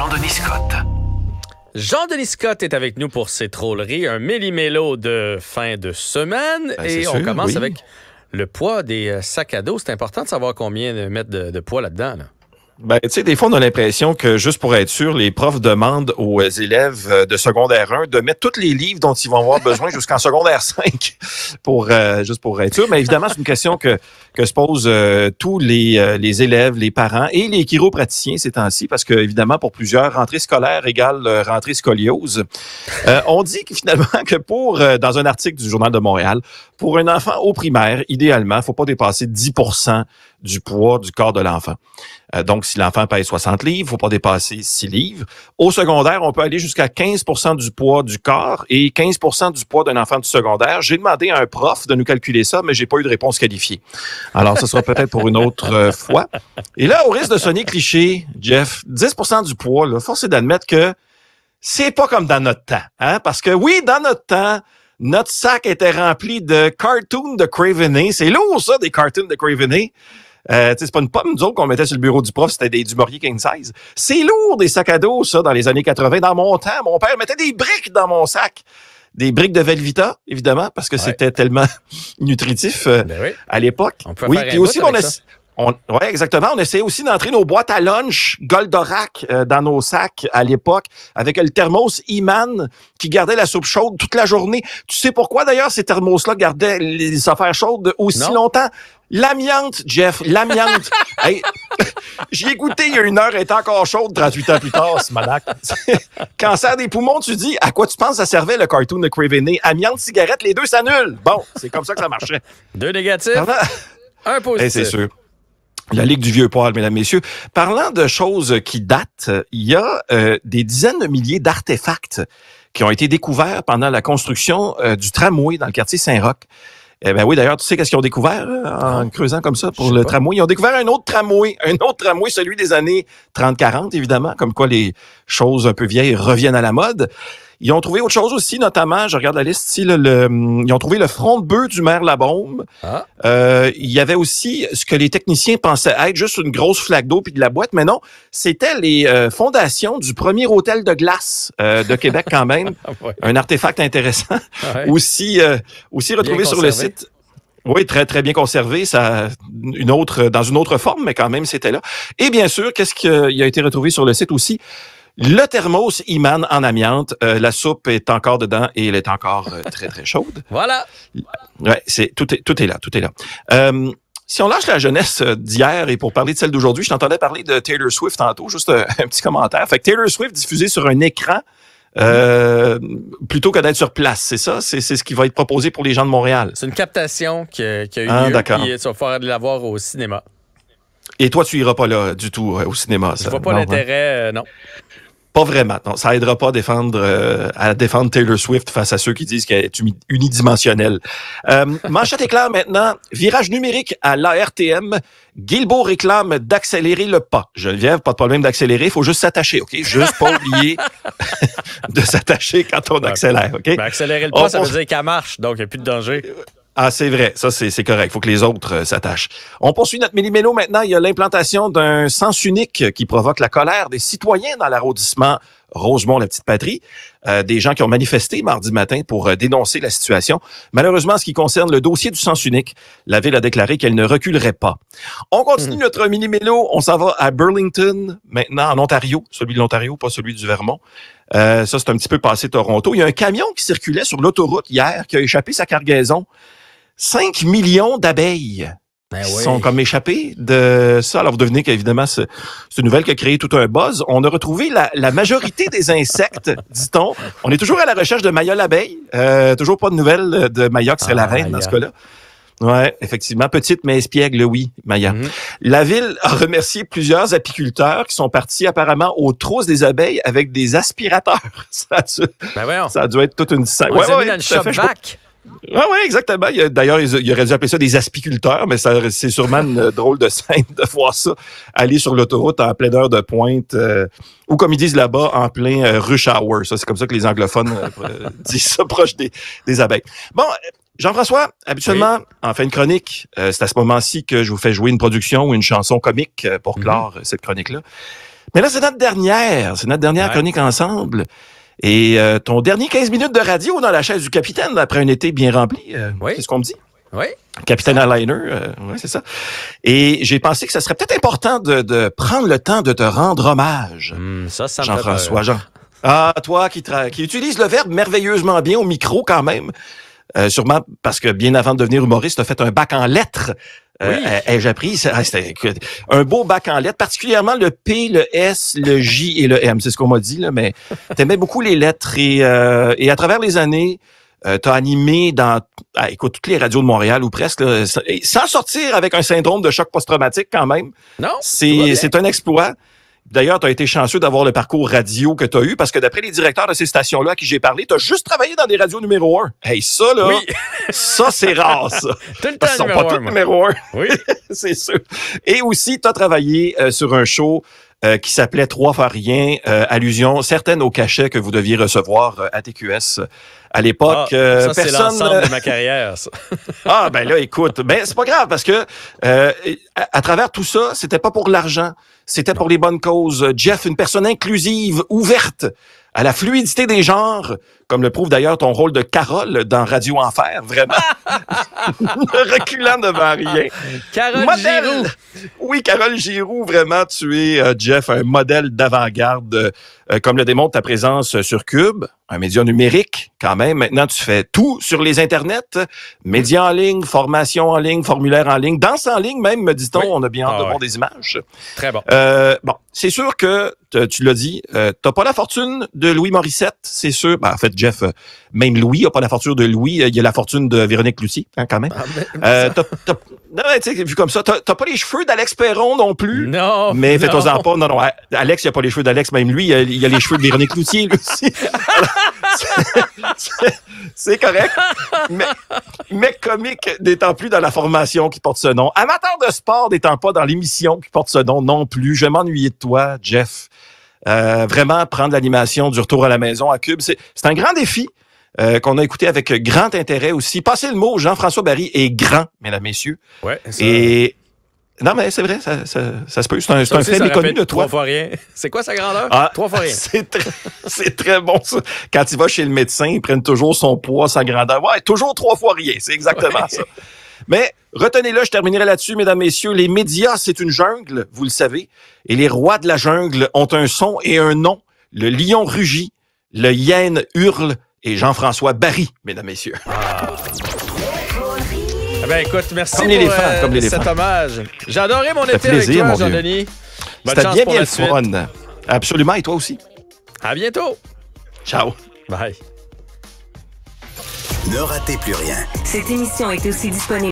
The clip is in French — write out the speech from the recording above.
Jean-Denis Scott. jean est avec nous pour ses trolleries, un millimélo de fin de semaine. Ben, et on commence avec le poids des euh, sacs à dos. C'est important de savoir combien de mètres de, poids là-dedans. là dedans ben, tu sais, des fois, on a l'impression que, juste pour être sûr, les profs demandent aux euh, élèves euh, de secondaire 1 de mettre tous les livres dont ils vont avoir besoin jusqu'en secondaire 5, pour, euh, juste pour être sûr. Mais évidemment, c'est une question que, que se posent tous les, les, élèves, les parents et les chiropraticiens ces temps-ci, parce que, évidemment, pour plusieurs, rentrée scolaire égale rentrée scoliose. on dit finalement que pour, dans un article du Journal de Montréal, pour un enfant au primaire, idéalement, faut pas dépasser 10 du poids du corps de l'enfant. Euh, donc, si l'enfant paye 60 livres, il ne faut pas dépasser 6 livres. Au secondaire, on peut aller jusqu'à 15 du poids du corps et 15 du poids d'un enfant du secondaire. J'ai demandé à un prof de nous calculer ça, mais j'ai pas eu de réponse qualifiée. Alors, ce sera peut-être pour une autre euh, fois. Et là, au risque de sonner cliché, Jeff, 10 du poids, là, force est d'admettre que c'est pas comme dans notre temps. Hein, parce que oui, dans notre temps, notre sac était rempli de cartoons de Craveney. C'est lourd, ça, des cartoons de Craveney. Euh, c'est pas une pomme, nous qu'on mettait sur le bureau du prof, c'était des du Maurier Size. C'est lourd, des sacs à dos, ça, dans les années 80. Dans mon temps, mon père mettait des briques dans mon sac des briques de Velvita, évidemment, parce que c'était tellement nutritif euh, ben à l'époque. Oui, puis aussi, qu'on a, on, exactement. On essayait aussi d'entrer nos boîtes à lunch Goldorak euh, dans nos sacs à l'époque avec le thermos Iman qui gardait la soupe chaude toute la journée. Tu sais pourquoi d'ailleurs ces thermos-là gardaient les affaires chaudes aussi longtemps? L'amiante, Jeff, l'amiante. hey, J'y ai goûté il y a une heure, elle était encore chaude 38 ans plus tard, ce malade. Cancer des poumons, tu dis, à quoi tu penses ça servait le cartoon de Craveney? Amiante, cigarette, les deux s'annulent. Bon, c'est comme ça que ça marchait. Deux négatifs, un eh, positif. c'est sûr. La Ligue du Vieux-Port, mesdames, messieurs. Parlant de choses qui datent, il y a euh, des dizaines de milliers d'artefacts qui ont été découverts pendant la construction euh, du tramway dans le quartier Saint-Roch. Eh ben oui, d'ailleurs, tu sais qu'est-ce qu'ils ont découvert euh, en creusant comme ça pour le tramway? Ils ont découvert un autre tramway, un autre tramway, celui des années 30-40, évidemment, comme quoi les choses un peu vieilles reviennent à la mode. Ils ont trouvé autre chose aussi, notamment, je regarde la liste ici, le, hum, ils ont trouvé le front de bœuf du maire Labombe. Ah. Euh, il y avait aussi ce que les techniciens pensaient être juste une grosse flaque d'eau puis de la boîte, mais non, c'était les euh, fondations du premier hôtel de glace euh, de Québec quand même. Ah Un artefact intéressant. aussi, aussi retrouvé sur le site. Oui, très très bien conservé, ça une autre dans une autre forme, mais quand même c'était là. Et bien sûr, qu'est-ce qui a été retrouvé sur le site aussi le thermos Imane en amiante. Euh, la soupe est encore dedans et elle est encore euh, très, très chaude. voilà. Ouais, c'est, tout, est, tout est là, tout est là. Euh, si on lâche la jeunesse d'hier et pour parler de celle d'aujourd'hui, je t'entendais parler de Taylor Swift tantôt, juste un, petit commentaire. Fait que Taylor Swift diffusée sur un écran plutôt que d'être sur place, c'est ça? C'est, ce qui va être proposé pour les gens de Montréal. C'est une captation qui, qui a eu ah, lieu, d'accord. au cinéma. Et toi, tu iras pas là du tout au cinéma. Je vois pas hein? l'intérêt, non. Pas vraiment. Non, ça aidera pas à défendre, euh, à défendre Taylor Swift face à ceux qui disent qu'elle est unidimensionnelle. Euh, manchette éclair maintenant. Virage numérique à l'ARTM. Guilbeault réclame d'accélérer le pas. Geneviève, pas de problème d'accélérer. Il faut juste s'attacher, OK? Juste pas oublier de s'attacher quand on accélère, OK? Ben, accélérer le pas, ça veut dire qu'elle marche, donc il n'y a plus de danger. Ah, c'est vrai. Ça, c'est correct. faut que les autres euh, s'attachent. On poursuit notre mini-mélo maintenant. Il y a l'implantation d'un sens unique qui provoque la colère des citoyens dans l'arrondissement Rosemont-la-Petite-Patrie. Euh, des gens qui ont manifesté mardi matin pour euh, dénoncer la situation. Malheureusement, en ce qui concerne le dossier du sens unique, la ville a déclaré qu'elle ne reculerait pas. On continue hmm. notre mini-mélo. On s'en va à Burlington, maintenant en Ontario. Celui de l'Ontario, pas celui du Vermont. ça, c'est un petit peu passé Toronto. Il y a un camion qui circulait sur l'autoroute hier qui a échappé sa cargaison. 5 millions d'abeilles. Ben sont comme échappées de ça. Alors, vous devinez qu'évidemment, c'est une nouvelle qui a créé tout un buzz. On a retrouvé la, majorité des insectes, dit-on. On est toujours à la recherche de Maya l'abeille. Euh, toujours pas de nouvelles de Maya, qui serait la ah, reine dans ce cas-là. Ouais, effectivement. Petite, mais espiègle, oui, Maya. Mhm. La ville a remercié plusieurs apiculteurs qui sont partis apparemment aux trousses des abeilles avec des aspirateurs. Ça a ben ça a être toute une... On ah oui, exactement. D'ailleurs, il il aurait dû appeler ça des aspiculteurs, mais c'est sûrement drôle de scène de voir ça aller sur l'autoroute en pleine heure de pointe, euh, ou comme ils disent là-bas, en plein euh, rush hour. c'est comme ça que les anglophones euh, disent ça, proche des, abeilles. Bon, Jean-François, habituellement, en fin de chronique, c'est à ce moment-ci que je vous fais jouer une production ou une chanson comique pour mhm. clore cette chronique-là. Mais là, c'est notre dernière, c'est notre dernière chronique ensemble. Et euh, ton dernier 15 minutes de radio dans la chaise du capitaine après un été bien rempli, euh, c'est ce qu'on me dit. Oui. Capitaine Eyeliner, euh, c'est ça. Et j'ai pensé que ce serait peut-être important de, prendre le temps de te rendre hommage. Hmm, ça, ça Jean-François, Ah, toi qui, qui utilise le verbe merveilleusement bien au micro quand même. sûrement parce que bien avant de devenir humoriste, tu as fait un bac en lettres euh, euh, j'ai ah, un beau bac en lettres, particulièrement le P, le S, le J et le M. C'est ce qu'on m'a dit, là, mais t'aimais beaucoup les lettres et, euh, et à travers les années, t'as animé dans ah, écoute, toutes les radios de Montréal ou presque, sans sortir avec un syndrome de choc post-traumatique quand même. Non. C'est un exploit. D'ailleurs, tu as été chanceux d'avoir le parcours radio que tu as eu parce que d'après les directeurs de ces stations-là à qui j'ai parlé, tu juste travaillé dans des radios numéro un. Hey, ça, là, Ça, c'est rare, ça. Tout le sont pas numéro un. Oui. c'est sûr. Et aussi, tu as travaillé euh, sur un show euh, qui s'appelait Trois fois euh, allusion certaine au cachet que vous deviez recevoir à TQS à l'époque. Ah, ça, c'est l'ensemble de ma carrière. ah ben là, écoute, ben c'est pas grave parce que à, à, travers tout ça, c'était pas pour l'argent, c'était pour les bonnes causes. Jeff, une personne inclusive, ouverte à la fluidité des genres, comme le prouve d'ailleurs ton rôle de Carole dans Radio Enfer, vraiment. reculant devant rien. Carole Oui, Carole Giroux, vraiment, tu es, euh, Jeff, un modèle d'avant-garde, euh, comme le démontre ta présence sur Cube, un média numérique quand même. Maintenant, tu fais tout sur les internets, médias en ligne, formation en ligne, formulaire en ligne, danse en ligne même, me dit-on. On a bien ah des images. Très bon. Euh, bon, c'est sûr que, tu l'as dit, tu t'as pas la fortune de Louis Morissette, c'est sûr. Ben, en fait, Jeff, euh, même Louis a pas la fortune de Louis, euh, il a la fortune de Véronique Lucie, hein, quand même. Ah, euh, tu n'as t'as pas les cheveux d'Alex Perron non plus. Non. Mais faites-en pas. Non, non. Alex, il a pas les cheveux d'Alex, même lui, il a, a les cheveux de Véronique Loutier, C'est correct. Mais, mec comique n'étant plus dans la formation qui porte ce nom. Amateur de sport n'étant pas dans l'émission qui porte ce nom non plus. Je m'ennuyer de toi, Jeff. Euh, vraiment prendre l'animation du retour à la maison à Cube. C'est un grand défi. Euh, qu'on a écouté avec grand intérêt aussi. Passez le mot, Jean-François Barry est grand, mesdames, messieurs. Ouais, Et non, mais c'est vrai, ça, se peut. C'est un, un fait méconnu de Trois fois rien. C'est quoi sa grandeur? Ah, trois fois rien. C'est très, très, bon, ça. Quand il va chez le médecin, ils prennent toujours son poids, sa grandeur. Ouais, toujours trois fois rien. C'est exactement ça. Mais retenez-le, je terminerai là-dessus, mesdames, messieurs. Les médias, c'est une jungle, vous le savez. Et les rois de la jungle ont un son et un nom. Le lion rugit, le hyène hurle et Jean-François Barry, mesdames, messieurs. Eh Ben écoute, merci comme pour euh, comme cet hommage. J'ai mon été avec Jean-Denis. C'était bien, bien le fun. Absolument, et toi aussi. À bientôt. Ciao. Bye. Ne ratez plus rien. Cette émission est aussi disponible